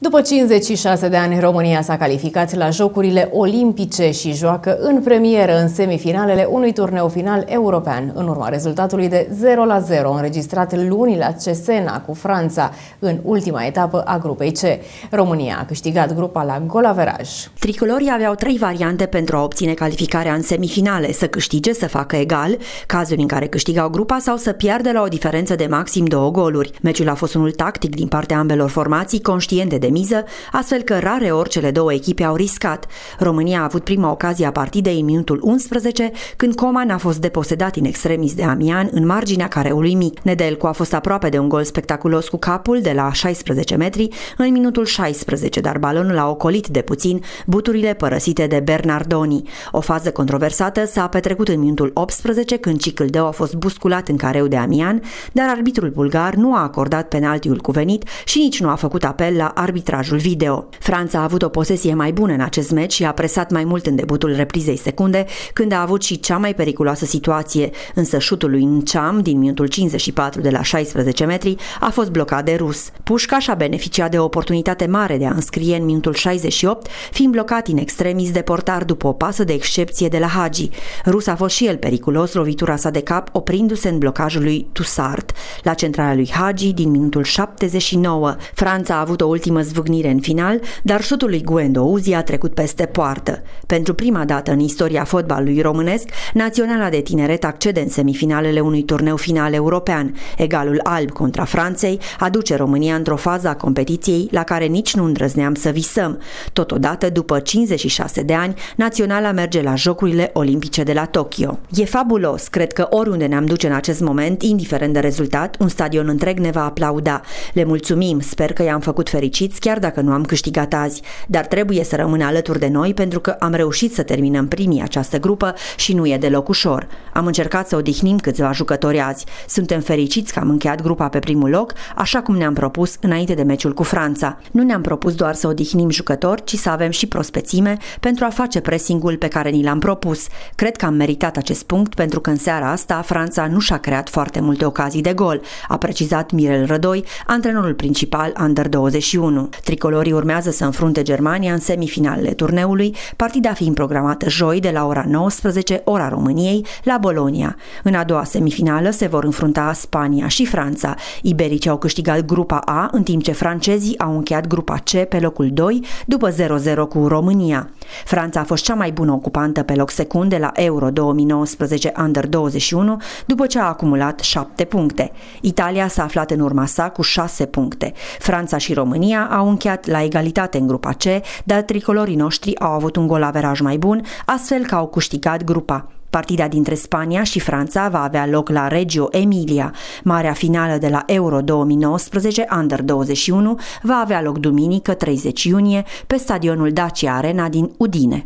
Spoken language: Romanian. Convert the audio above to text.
După 56 de ani, România s-a calificat la Jocurile Olimpice și joacă în premieră în semifinalele unui turneu final european, în urma rezultatului de 0 la 0 înregistrat luni la Cesena cu Franța, în ultima etapă a grupei C. România a câștigat grupa la golaveraj. Tricolorii aveau trei variante pentru a obține calificarea în semifinale, să câștige, să facă egal, cazul în care câștigau grupa sau să piardă la o diferență de maxim două goluri. Meciul a fost unul tactic din partea ambelor formații, conștiente de de miză, astfel că rare ori cele două echipe au riscat. România a avut prima ocazie a partidei în minutul 11, când Coman a fost deposedat în extremis de Amian în marginea careului mic. Nedelcu a fost aproape de un gol spectaculos cu capul de la 16 metri în minutul 16, dar balonul a ocolit de puțin buturile părăsite de Bernardoni. O fază controversată s-a petrecut în minutul 18, când Cicâldeu a fost busculat în careu de Amian, dar arbitrul bulgar nu a acordat penaltiul cuvenit și nici nu a făcut apel la arbitru arbitrajul video. Franța a avut o posesie mai bună în acest meci și a presat mai mult în debutul reprizei secunde, când a avut și cea mai periculoasă situație, însă șutul lui Nceam din minutul 54 de la 16 metri a fost blocat de rus. Pușcaș a beneficiat de o oportunitate mare de a înscrie în minutul 68, fiind blocat în extremis de portar după o pasă de excepție de la Hagi. Rus a fost și el periculos, lovitura sa de cap oprindu-se în blocajul lui Tussart. La centrarea lui Hagi din minutul 79, Franța a avut o ultimă răzvâgnire în final, dar șutul lui Guendo Uzi a trecut peste poartă. Pentru prima dată în istoria fotbalului românesc, Naționala de Tineret accede în semifinalele unui turneu final european. Egalul alb contra Franței aduce România într-o fază a competiției la care nici nu îndrăzneam să visăm. Totodată, după 56 de ani, Naționala merge la Jocurile Olimpice de la Tokyo. E fabulos, cred că oriunde ne-am duce în acest moment, indiferent de rezultat, un stadion întreg ne va aplauda. Le mulțumim, sper că i-am făcut fericiți chiar dacă nu am câștigat azi, dar trebuie să rămână alături de noi pentru că am reușit să terminăm primii această grupă și nu e deloc ușor. Am încercat să odihnim câțiva jucători azi. Suntem fericiți că am încheiat grupa pe primul loc, așa cum ne-am propus înainte de meciul cu Franța. Nu ne-am propus doar să odihnim jucători, ci să avem și prospețime pentru a face pressingul pe care ni l-am propus. Cred că am meritat acest punct pentru că în seara asta Franța nu și-a creat foarte multe ocazii de gol, a precizat Mirel Rădoi, antrenorul principal Under 21. Tricolorii urmează să înfrunte Germania în semifinalele turneului, partida fiind programată joi de la ora 19, ora României, la Bolonia. În a doua semifinală se vor înfrunta Spania și Franța. Iberici au câștigat grupa A, în timp ce francezii au încheiat grupa C pe locul 2, după 0-0 cu România. Franța a fost cea mai bună ocupantă pe loc secund de la Euro 2019 Under 21, după ce a acumulat 7 puncte. Italia s-a aflat în urma sa cu 6 puncte. Franța și România au încheiat la egalitate în grupa C, dar tricolorii noștri au avut un gol averaj mai bun, astfel că au câștigat grupa. Partida dintre Spania și Franța va avea loc la Reggio Emilia. Marea finală de la Euro 2019 Under 21 va avea loc duminică 30 iunie pe stadionul Dacia Arena din Udine.